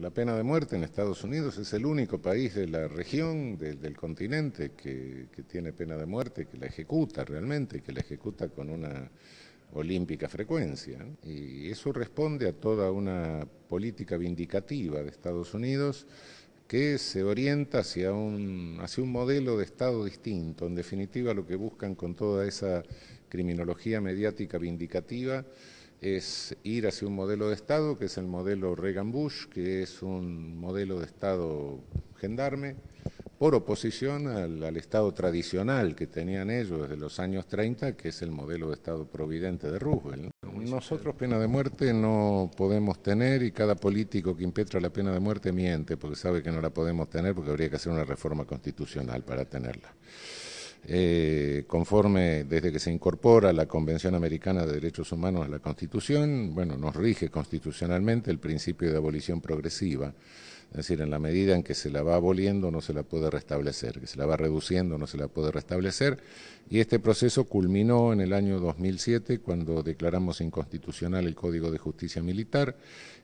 La pena de muerte en Estados Unidos es el único país de la región, del continente, que, que, tiene pena de muerte, que la ejecuta realmente, que la ejecuta con una olímpica frecuencia. Y eso responde a toda una política vindicativa de Estados Unidos que se orienta hacia un, hacia un modelo de Estado distinto. En definitiva, lo que buscan con toda esa criminología mediática vindicativa es ir hacia un modelo de Estado, que es el modelo Reagan-Bush, que es un modelo de Estado gendarme, por oposición al, Estado tradicional que tenían ellos desde los años 30, que es el modelo de Estado providente de Roosevelt. Nosotros pena de muerte no podemos tener y cada político que impetra la pena de muerte miente, porque sabe que no la podemos tener porque habría que hacer una reforma constitucional para tenerla. Eh, conforme desde que se incorpora la Convención Americana de Derechos Humanos a la Constitución, bueno, nos rige constitucionalmente el principio de abolición progresiva, es decir, en la medida en que se la va aboliendo no se la puede restablecer, que se la va reduciendo no se la puede restablecer, y este proceso culminó en el año 2007 cuando declaramos inconstitucional el Código de Justicia Militar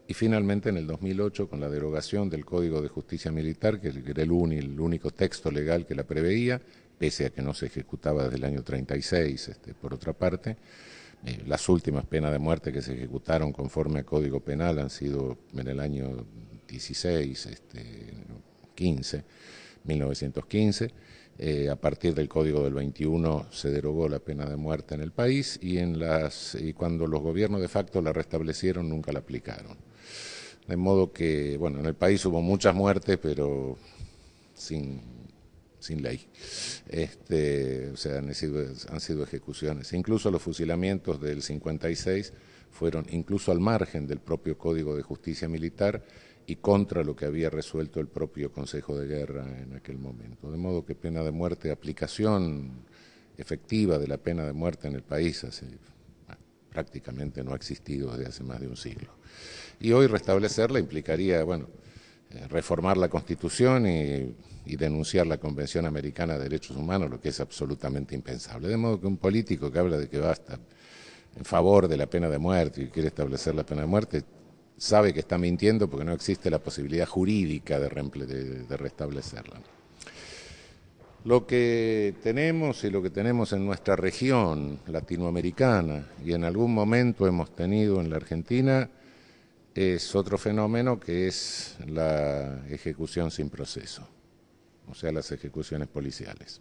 y finalmente en el 2008 con la derogación del Código de Justicia Militar, que era el único texto legal que la preveía, pese a que no se ejecutaba desde el año 36, este, por otra parte. Eh, las últimas penas de muerte que se ejecutaron conforme a Código Penal han sido en el año 16, este, 15, 1915. Eh, a partir del Código del 21 se derogó la pena de muerte en el país y, en las, y cuando los gobiernos de facto la restablecieron nunca la aplicaron. De modo que, bueno, en el país hubo muchas muertes, pero sin sin ley. Este, o sea, han sido, han ejecuciones. Incluso los fusilamientos del 56 fueron incluso al margen del propio Código de Justicia Militar y contra lo que había resuelto el propio Consejo de Guerra en aquel momento. De modo que pena de muerte, aplicación efectiva de la pena de muerte en el país prácticamente no ha existido desde hace más de un siglo. Y hoy restablecerla implicaría, bueno, eh, reformar la Constitución y, denunciar la Convención Americana de Derechos Humanos, lo que es absolutamente impensable. De modo que un político que habla de que va a estar en favor de la pena de muerte y quiere establecer la pena de muerte, sabe que está mintiendo porque no existe la posibilidad jurídica de restablecerla. Lo que tenemos y lo que tenemos en nuestra región latinoamericana y en algún momento hemos tenido en la Argentina, es otro fenómeno que es la ejecución sin proceso, o sea, las ejecuciones policiales.